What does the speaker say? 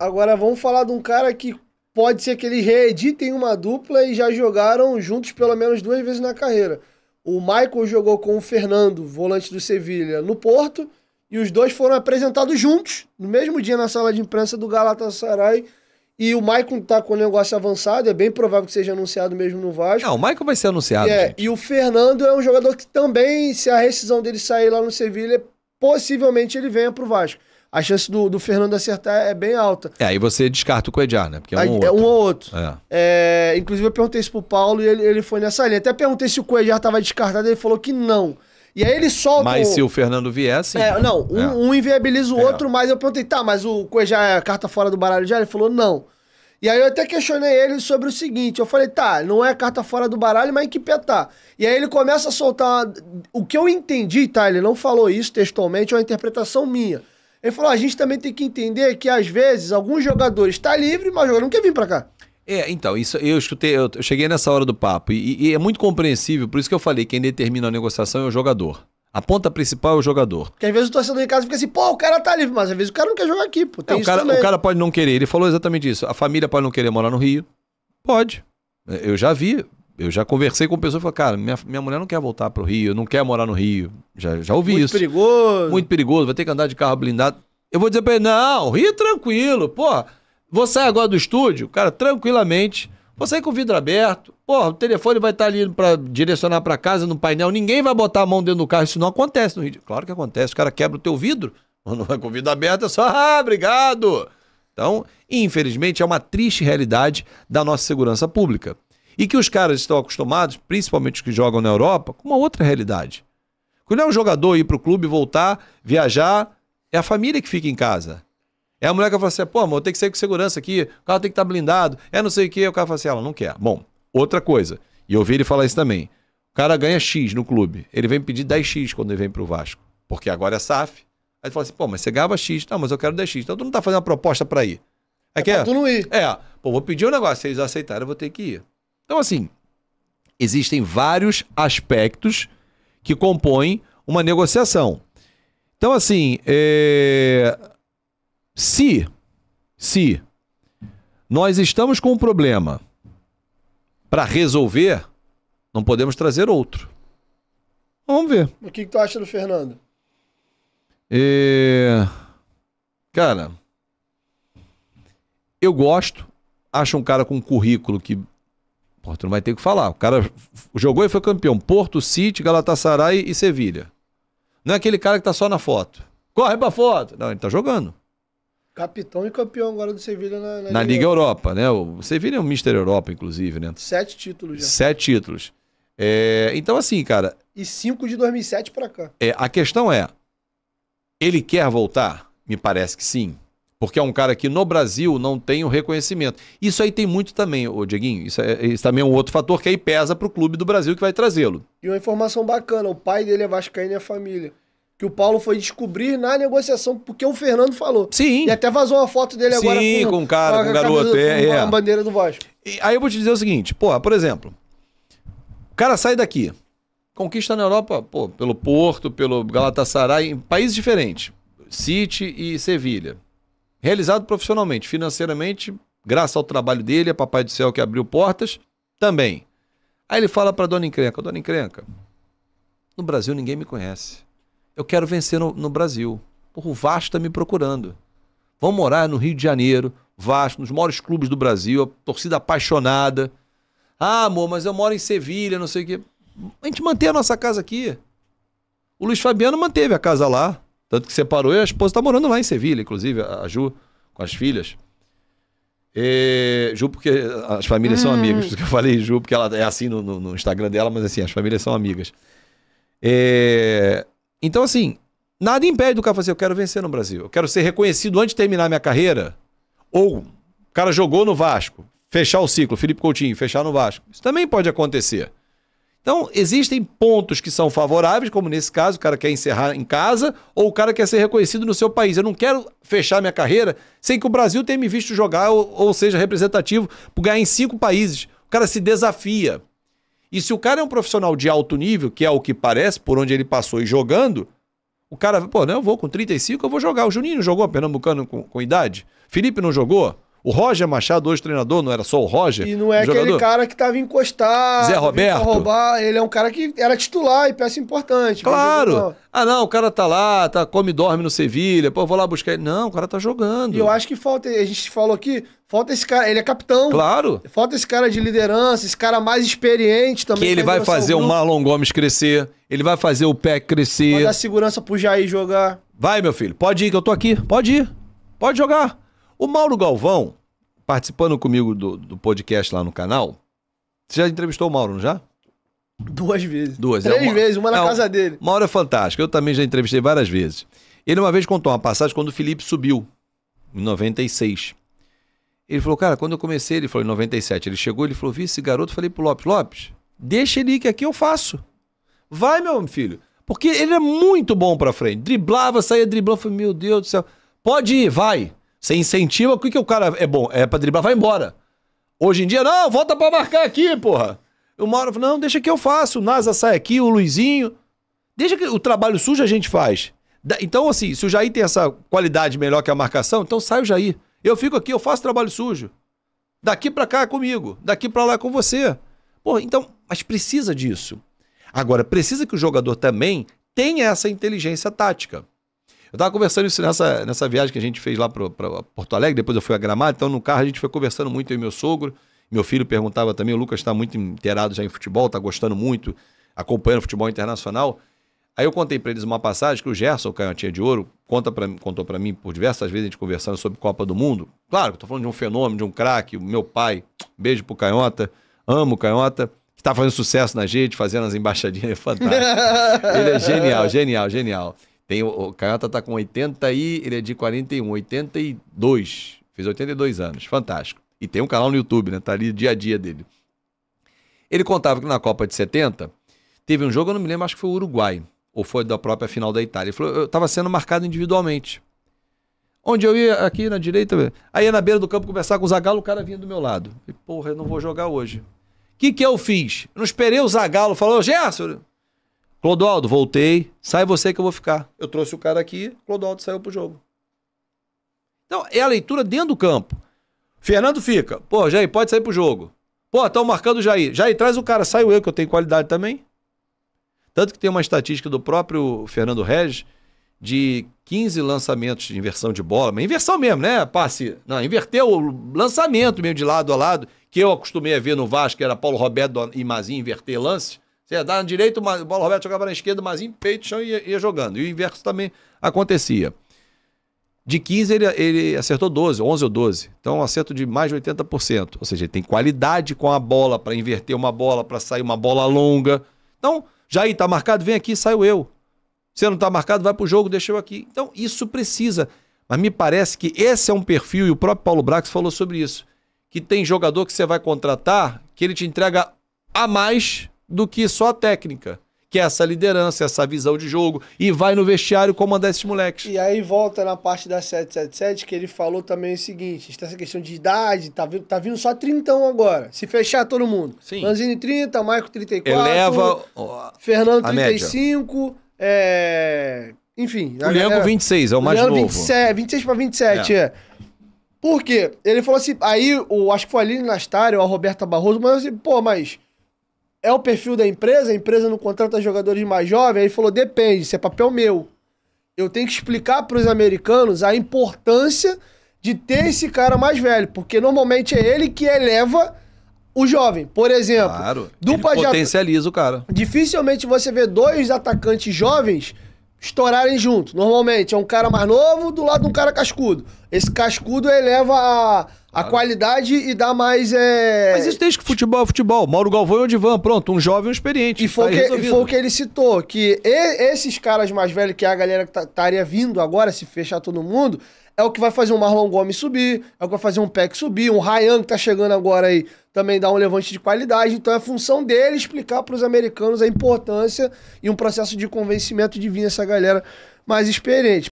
Agora vamos falar de um cara que pode ser que reedite em uma dupla e já jogaram juntos pelo menos duas vezes na carreira. O Michael jogou com o Fernando, volante do Sevilha, no Porto, e os dois foram apresentados juntos, no mesmo dia na sala de imprensa do Galatasaray. E o Maicon tá com o negócio avançado, é bem provável que seja anunciado mesmo no Vasco. Não, o Maicon vai ser anunciado. É, e o Fernando é um jogador que também, se a rescisão dele sair lá no Sevilha, possivelmente ele venha pro Vasco a chance do, do Fernando acertar é bem alta. É, aí você descarta o Coediar, né? Porque é um aí, ou outro. É um ou outro. É. É, inclusive, eu perguntei isso pro Paulo e ele, ele foi nessa linha. Até perguntei se o Coediar tava descartado, ele falou que não. E aí ele solta. Mas o... se o Fernando viesse. É, não, um, é. um inviabiliza o é. outro, mas eu perguntei, tá, mas o Cuejá é carta fora do baralho já? Ele falou, não. E aí eu até questionei ele sobre o seguinte: eu falei, tá, não é carta fora do baralho, mas em que pé tá? E aí ele começa a soltar. O que eu entendi, tá? Ele não falou isso textualmente, é uma interpretação minha. Ele falou: a gente também tem que entender que às vezes alguns jogadores estão tá livre, mas o jogador não quer vir para cá. É, então, isso eu escutei, eu cheguei nessa hora do papo e, e, é muito compreensível, por isso que eu falei, quem determina a negociação é o jogador. A ponta principal é o jogador. Porque às vezes o torcedor em casa fica assim, pô, o cara tá livre, mas às vezes o cara não quer jogar aqui, pô. É, o, cara, o cara pode não querer, ele falou exatamente isso. A família pode não querer morar no Rio. Pode. É, eu já vi eu já conversei com pessoas e falei, cara, minha, minha mulher não quer voltar para o Rio, não quer morar no Rio. Já, já ouvi Muito isso. Muito perigoso. Muito perigoso, vai ter que andar de carro blindado. Eu vou dizer para ele, não, Rio tranquilo, pô. Vou sair agora do estúdio, cara, tranquilamente. Vou sair com o vidro aberto. Pô, o telefone vai estar tá ali para direcionar para casa no painel. Ninguém vai botar a mão dentro do carro. Isso não acontece no Rio. Claro que acontece. O cara quebra o teu vidro. Quando vai com o vidro aberto, é só, ah, obrigado. Então, infelizmente, é uma triste realidade da nossa segurança pública. E que os caras estão acostumados, principalmente os que jogam na Europa, com uma outra realidade. Quando é um jogador ir para o clube, voltar, viajar, é a família que fica em casa. É a mulher que fala assim, pô, amor, tem que sair com segurança aqui, o carro tem que estar tá blindado, é não sei o quê. O cara fala assim, ela não quer. Bom, outra coisa, e eu ouvi ele falar isso também. O cara ganha X no clube, ele vem pedir 10X quando ele vem para o Vasco, porque agora é SAF. Aí ele fala assim, pô, mas você ganhava X, não, mas eu quero 10X. Então tu não tá fazendo uma proposta para ir. É, é que é? tu não ir. É, pô, vou pedir um negócio, se eles aceitarem, eu vou ter que ir. Então, assim, existem vários aspectos que compõem uma negociação. Então, assim, é... se, se nós estamos com um problema para resolver, não podemos trazer outro. Então, vamos ver. O que, que tu acha do Fernando? É... Cara, eu gosto. Acho um cara com um currículo que Porto não vai ter o que falar. O cara jogou e foi campeão. Porto, City, Galatasaray e Sevilha. Não é aquele cara que tá só na foto. Corre pra foto. Não, ele tá jogando. Capitão e campeão agora do Sevilha na, na, na Liga, Liga Europa. Europa. né? O Sevilha é um Mister Europa, inclusive, né? Sete títulos já. Sete títulos. É, então, assim, cara. E cinco de 2007 para cá. É, a questão é: ele quer voltar? Me parece que sim porque é um cara que no Brasil não tem o reconhecimento. Isso aí tem muito também, ô Dieguinho. Isso, é, é isso também é um outro fator que aí pesa para o clube do Brasil que vai trazê-lo. E uma informação bacana: o pai dele é Vascaíno e a família. Que o Paulo foi descobrir na negociação, porque o Fernando falou. Sim. E até vazou uma foto dele Sim, agora com, com o cara, com, o garoto. é, com é. a bandeira do Vasco. E aí eu vou te dizer o seguinte: pô por exemplo, o cara sai daqui, conquista na Europa, pô, pelo Porto, pelo Galatasaray, em países diferentes. City e Sevilha realizado profissionalmente, financeiramente, graças ao trabalho dele, a Papai do Céu que abriu portas, também. Aí ele fala para Dona Encrenca, Dona Encrenca, no Brasil ninguém me conhece. Eu quero vencer no, no Brasil. O Vasco está me procurando. vamos morar no Rio de Janeiro, Vasco, nos maiores clubes do Brasil, a torcida apaixonada. Ah, amor, mas eu moro em Sevilha, não sei o quê. A gente mantém a nossa casa aqui. O Luiz Fabiano manteve a casa lá. Tanto que separou e a esposa está morando lá em Sevilha, inclusive, a Ju, com as filhas. E, Ju, porque as famílias são hum. amigas. Eu falei Ju, porque ela é assim no, no, no Instagram dela, mas assim, as famílias são amigas. E, então, assim, nada impede do cara fazer, eu quero vencer no Brasil. Eu quero ser reconhecido antes de terminar minha carreira. Ou o cara jogou no Vasco, fechar o ciclo, Felipe Coutinho, fechar no Vasco. Isso também pode acontecer. Então, existem pontos que são favoráveis, como nesse caso, o cara quer encerrar em casa ou o cara quer ser reconhecido no seu país. Eu não quero fechar minha carreira sem que o Brasil tenha me visto jogar ou, ou seja representativo por ganhar em cinco países. O cara se desafia. E se o cara é um profissional de alto nível, que é o que parece, por onde ele passou e jogando, o cara, pô, não, eu vou com 35, eu vou jogar. O Juninho jogou Pernambucano com, com idade? Felipe não jogou? O Roger Machado, hoje treinador, não era só o Roger? E não é aquele cara que estava encostado. Zé Roberto. Roubar. Ele é um cara que era titular e peça importante. Claro. Ah, não, o cara tá lá, tá, come e dorme no Sevilha, pô, vou lá buscar ele. Não, o cara tá jogando. E eu acho que falta, a gente falou aqui, falta esse cara, ele é capitão. Claro. Falta esse cara de liderança, esse cara mais experiente também. Que ele vai fazer o Marlon Gomes crescer, ele vai fazer o pé crescer. Vai dar segurança pro Jair jogar. Vai, meu filho, pode ir que eu tô aqui, pode ir. Pode jogar. O Mauro Galvão, participando comigo do, do podcast lá no canal, você já entrevistou o Mauro, não já? Duas vezes. Duas. É Três é uma... vezes, uma na é casa dele. Mauro é fantástico. Eu também já entrevistei várias vezes. Ele uma vez contou uma passagem quando o Felipe subiu, em 96. Ele falou, cara, quando eu comecei, ele falou em 97. Ele chegou, ele falou, vi esse garoto. Falei pro Lopes, Lopes, deixa ele ir que aqui eu faço. Vai, meu filho. Porque ele é muito bom pra frente. Driblava, saía driblando. Falei, meu Deus do céu. Pode ir, vai. Você incentiva, o que, que o cara é bom? É pra driblar, vai embora. Hoje em dia, não, volta pra marcar aqui, porra. Eu moro, não, deixa que eu faço. O Nasa sai aqui, o Luizinho. Deixa que o trabalho sujo a gente faz. Então, assim, se o Jair tem essa qualidade melhor que a marcação, então sai o Jair. Eu fico aqui, eu faço trabalho sujo. Daqui pra cá é comigo, daqui pra lá é com você. Pô, então, mas precisa disso. Agora, precisa que o jogador também tenha essa inteligência tática. Eu estava conversando isso nessa, nessa viagem que a gente fez lá para Porto Alegre, depois eu fui a Gramado, então no carro a gente foi conversando muito, eu e meu sogro. Meu filho perguntava também, o Lucas está muito inteirado já em futebol, está gostando muito, acompanhando futebol internacional. Aí eu contei para eles uma passagem que o Gerson, o canhotinha é de ouro, conta pra, contou para mim por diversas vezes a gente conversando sobre Copa do Mundo. Claro, estou falando de um fenômeno, de um craque, o meu pai, beijo pro canhota, amo o canhota, que está fazendo sucesso na gente, fazendo as embaixadinhas, é fantástico. Ele é genial, genial, genial. Tem, o Canhota tá com 80 e ele é de 41, 82. Fez 82 anos, fantástico. E tem um canal no YouTube, né? Tá ali dia a dia dele. Ele contava que na Copa de 70 teve um jogo, eu não me lembro, acho que foi o Uruguai, ou foi da própria final da Itália. Ele falou, eu estava sendo marcado individualmente. Onde eu ia, aqui na direita, aí ia na beira do campo conversar com o Zagallo, o cara vinha do meu lado. E, porra, eu não vou jogar hoje. O que que eu fiz? Eu não esperei o Zagallo, falou, Gerson, Clodoaldo, voltei. Sai você que eu vou ficar. Eu trouxe o cara aqui, Clodoaldo saiu pro jogo. Então, é a leitura dentro do campo. Fernando fica. Pô, Jair, pode sair pro jogo. Pô, estão marcando o Jair. Jair, traz o cara. Saiu eu, que eu tenho qualidade também. Tanto que tem uma estatística do próprio Fernando Regis de 15 lançamentos de inversão de bola. Mas inversão mesmo, né? Passe. Não, inverteu o lançamento mesmo de lado a lado, que eu acostumei a ver no Vasco, que era Paulo Roberto e Mazinho inverter lances. Você ia dar na direita, o Paulo Roberto jogava na esquerda, mas em peito, chão ia, ia jogando. E o inverso também acontecia. De 15 ele, ele acertou 12, 11 ou 12. Então um acerto de mais de 80%. Ou seja, ele tem qualidade com a bola para inverter uma bola, para sair uma bola longa. Então, aí, tá marcado? Vem aqui, saio eu. Se não tá marcado, vai pro jogo, deixa eu aqui. Então, isso precisa. Mas me parece que esse é um perfil, e o próprio Paulo Brax falou sobre isso. Que tem jogador que você vai contratar que ele te entrega a mais do que só a técnica. Que é essa liderança, essa visão de jogo, e vai no vestiário comandar esses moleques. E aí volta na parte da 777, que ele falou também o seguinte: essa questão de idade, tá vindo, tá vindo só 30 agora. Se fechar todo mundo. Sim. Lanzini 30, Maico 34. Eleva. Fernando 35. É... Enfim. O Liango galera... 26, é o mais Leandro novo. 27, 26 para 27, é. é. Por quê? Ele falou assim, aí, o, acho que foi a Aline Nastário, a Roberta Barroso, mas assim, pô, mas é o perfil da empresa, a empresa não contrata jogadores mais jovens, aí falou, depende, isso é papel meu. Eu tenho que explicar para os americanos a importância de ter esse cara mais velho, porque normalmente é ele que eleva o jovem. Por exemplo, claro, do ele potencializa o cara. Dificilmente você vê dois atacantes jovens estourarem junto. Normalmente é um cara mais novo do lado de um cara cascudo. Esse cascudo eleva a, a qualidade e dá mais. É... Mas isso desde que futebol é futebol. Mauro Galvão e Divan pronto, um jovem um experiente. E foi, tá que, foi o que ele citou: que esses caras mais velhos, que é a galera que tá, estaria vindo agora, se fechar todo mundo, é o que vai fazer um Marlon Gomes subir, é o que vai fazer um Peck subir, um Ryan que tá chegando agora aí também dá um levante de qualidade. Então é função dele explicar para os americanos a importância e um processo de convencimento de vir essa galera mais experiente.